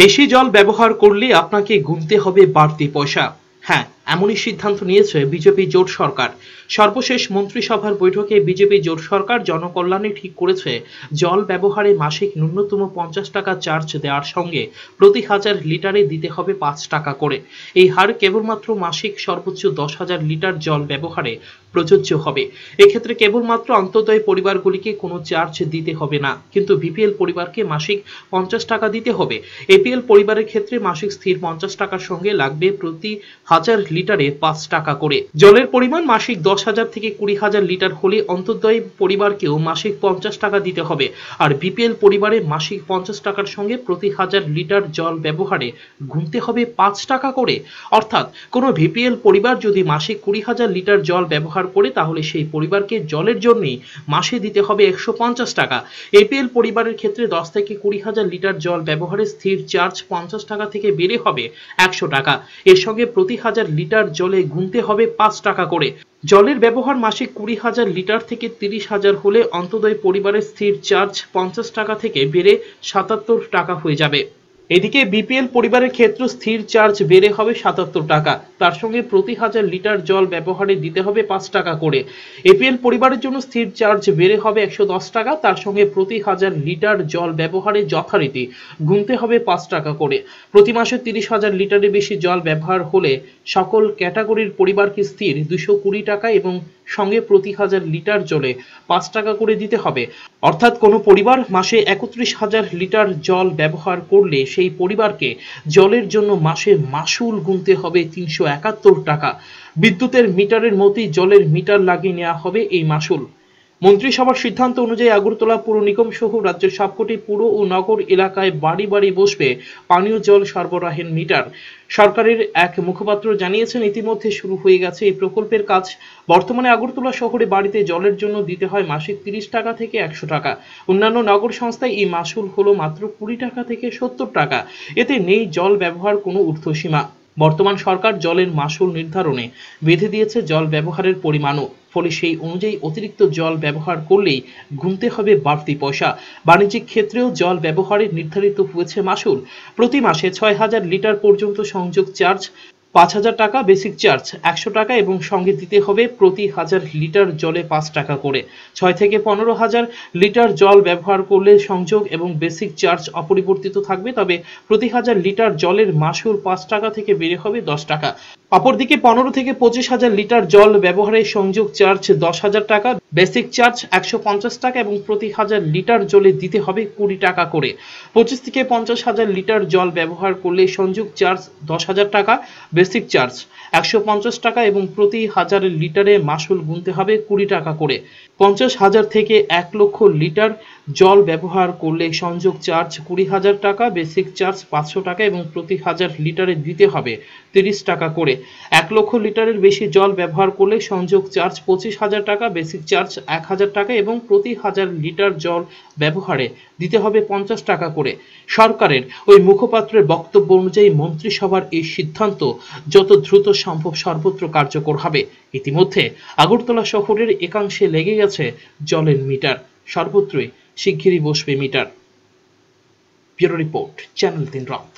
বেশি জল ব্যবহার করলে আপনাকে গুনতে হবে বাড়তি পয়সা হ্যাঁ এমনই সিদ্ধান্ত নিয়েছে বিজেপি জোট সরকার সর্বশেষ মন্ত্রিসভার বৈঠকে বিজেপি জোট সরকার জনকল্যাণে ঠিক করেছে জল ব্যবহারে মাসিক ন্যূনতম পঞ্চাশ টাকা চার্জ দেওয়ার সঙ্গে প্রতি হাজার লিটারে দিতে হবে পাঁচ টাকা করে এই হার কেবলমাত্র মাসিক সর্বোচ্চ দশ হাজার লিটার জল ব্যবহারে প্রযোজ্য হবে এক্ষেত্রে কেবলমাত্র অন্তদয় পরিবারগুলিকে কোনো চার্জ দিতে হবে না কিন্তু বিপিএল পরিবারকে মাসিক পঞ্চাশ টাকা দিতে হবে এপিএল পরিবারের ক্ষেত্রে মাসিক স্থির পঞ্চাশ টাকার সঙ্গে লাগবে প্রতি হাজার লিটারে পাঁচ টাকা করে জলের পরিমাণ মাসিক দশ হাজার থেকে কুড়ি হাজার লিটার হলে অন্তর্দয় পরিবারকেও মাসিক পঞ্চাশ টাকা দিতে হবে আর বিপিএল পরিবারে মাসিক পঞ্চাশ টাকার সঙ্গে প্রতি হাজার লিটার জল ব্যবহারে গুনতে হবে পাঁচ টাকা করে অর্থাৎ কোনো বিপিএল পরিবার যদি মাসিক কুড়ি হাজার লিটার জল ব্যবহার করে তাহলে সেই পরিবারকে জলের জন্যই মাসে দিতে হবে একশো পঞ্চাশ টাকা এপিএল পরিবারের ক্ষেত্রে দশ থেকে কুড়ি হাজার লিটার জল ব্যবহারে স্থির চার্জ পঞ্চাশ টাকা থেকে বেড়ে হবে একশো টাকা এর সঙ্গে প্রতি হাজার লিটার লিটার জলে গুনতে হবে পাঁচ টাকা করে জলের ব্যবহার মাসে কুড়ি হাজার লিটার থেকে তিরিশ হাজার হলে অন্তদয় পরিবারের স্থির চার্জ পঞ্চাশ টাকা থেকে বেড়ে সাতাত্তর টাকা হয়ে যাবে এদিকে বিপিএল পরিবারের ক্ষেত্র স্থির চার্জ বেড়ে হবে সাতাত্তর টাকা তার সঙ্গে প্রতি হাজার লিটার জল ব্যবহারে দিতে হবে পাঁচ টাকা করে এপিএল পরিবারের জন্য স্থির চার্জ বেড়ে হবে একশো দশ টাকা তার সঙ্গে প্রতি হাজার লিটার জল ব্যবহারে যথারীতি গুনতে হবে পাঁচ টাকা করে প্রতি মাসে তিরিশ হাজার লিটারের বেশি জল ব্যবহার হলে সকল ক্যাটাগরির পরিবারকে স্থির দুশো কুড়ি টাকা এবং সঙ্গে প্রতি হাজার লিটার জলে পাঁচ টাকা করে দিতে হবে অর্থাৎ কোনো পরিবার মাসে একত্রিশ হাজার লিটার জল ব্যবহার করলে সেই পরিবারকে জলের জন্য মাসে মাসুল গুনতে হবে তিনশো একাত্তর টাকা বিদ্যুতের মিটারের মতোই জলের মিটার লাগিয়ে নেওয়া হবে এই মাসুল মন্ত্রিসভার সিদ্ধান্ত অনুযায়ী আগরতলা পুর নিগম সহ রাজ্যের সবকটি পুর ও নগর এলাকায় বাড়ি বাড়ি বসবে পানীয় জল সরবরাহের মিটার সরকারের এক মুখপাত্র জানিয়েছেন ইতিমধ্যে শুরু হয়ে গেছে এই প্রকল্পের কাজ বর্তমানে আগরতলা শহরে বাড়িতে জলের জন্য দিতে হয় মাসিক তিরিশ টাকা থেকে একশো টাকা অন্যান্য নগর সংস্থায় এই মাসুল হলো মাত্র কুড়ি টাকা থেকে সত্তর টাকা এতে নেই জল ব্যবহার কোনো ঊর্ধ্বসীমা বর্তমান সরকার জলের মাসুল নির্ধারণে বেঁধে দিয়েছে জল ব্যবহারের পরিমাণও ফলে সেই অনুযায়ী অতিরিক্ত জল ব্যবহার করলেই গুনতে হবে বাড়তি পয়সা বাণিজ্যিক ক্ষেত্রেও জল ব্যবহারের নির্ধারিত হয়েছে মাসুল প্রতি মাসে ছয় হাজার লিটার পর্যন্ত সংযোগ চার্জ পাঁচ হাজার টাকা বেসিক চার্জ একশো টাকা এবং সঙ্গে দিতে হবে প্রতি হাজার লিটার জলে পাঁচ টাকা করে ছয় থেকে পনেরো হাজার লিটার জল ব্যবহার করলে সংযোগ এবং বেসিক চার্জ অপরিবর্তিত থাকবে তবে প্রতি হাজার লিটার জলের মাসুল পাঁচ টাকা থেকে বেড়ে হবে দশ টাকা অপরদিকে পনেরো থেকে পঁচিশ হাজার লিটার জল ব্যবহারে সংযোগ চার্জ দশ হাজার টাকা বেসিক চার্জ একশো পঞ্চাশ টাকা এবং প্রতি হাজার লিটার জলে দিতে হবে কুড়ি টাকা করে পঁচিশ থেকে পঞ্চাশ হাজার লিটার জল ব্যবহার করলে সংযোগ চার্জ দশ হাজার টাকা বেসিক চার্জ একশো পঞ্চাশ টাকা এবং প্রতি হাজার লিটারে মাসুল গুনতে হবে কুড়ি টাকা করে পঞ্চাশ হাজার থেকে এক লক্ষ লিটার জল ব্যবহার করলে সংযোগ চার্জ কুড়ি হাজার টাকা বেসিক চার্জ পাঁচশো টাকা এবং প্রতি হাজার লিটারে দিতে হবে তিরিশ টাকা করে এক লক্ষ লিটারের বেশি জল ব্যবহার করলে সংযোগ চার্জ পঁচিশ হাজার টাকা বেসিক চার্জ এক হাজার টাকা এবং প্রতি হাজার লিটার জল ব্যবহারে দিতে হবে পঞ্চাশ টাকা করে সরকারের ওই মুখপাত্রের বক্তব্য অনুযায়ী মন্ত্রিসভার এই সিদ্ধান্ত যত দ্রুত সম্ভব সর্বত্র কার্যকর হবে ইতিমধ্যে আগরতলা শহরের একাংশে লেগে গেছে জলের মিটার সর্বত্রই শিগগিরই বসবে মিটার ব্যুরো রিপোর্ট চ্যানেল তিন রথ